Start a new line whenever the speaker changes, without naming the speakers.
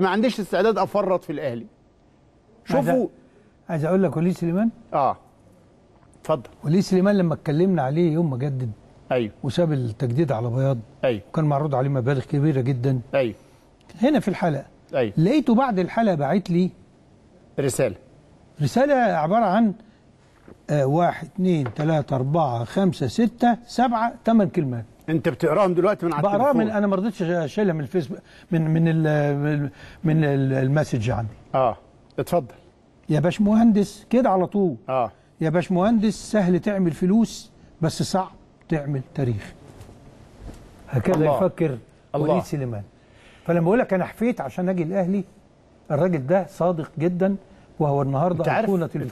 ما عنديش استعداد افرط في الاهلي
شوفوا عايز اقول لك وليد سليمان اه اتفضل وليد سليمان لما اتكلمنا عليه يوم ما جدد ايوه وساب التجديد على بياض ايوه وكان معروض عليه مبالغ كبيره جدا ايوه هنا في الحلقه ايوه لقيته بعد الحلقه باعت لي رساله رساله عباره عن آه واحد اثنين ثلاثة أربعة خمسة ستة سبعة ثمان كلمات
انت بتقراهم دلوقتي من على التليفون من
انا ما رضيتش اشيلها من الفيسبوك من من الـ من المسج عندي اه اتفضل يا باشمهندس كده على طول اه يا باشمهندس سهل تعمل فلوس بس صعب تعمل تاريخ هكذا الله. يفكر وليد سليمان فلما بقول لك انا حفيت عشان اجي الاهلي الراجل ده صادق جدا وهو النهارده انت الفريق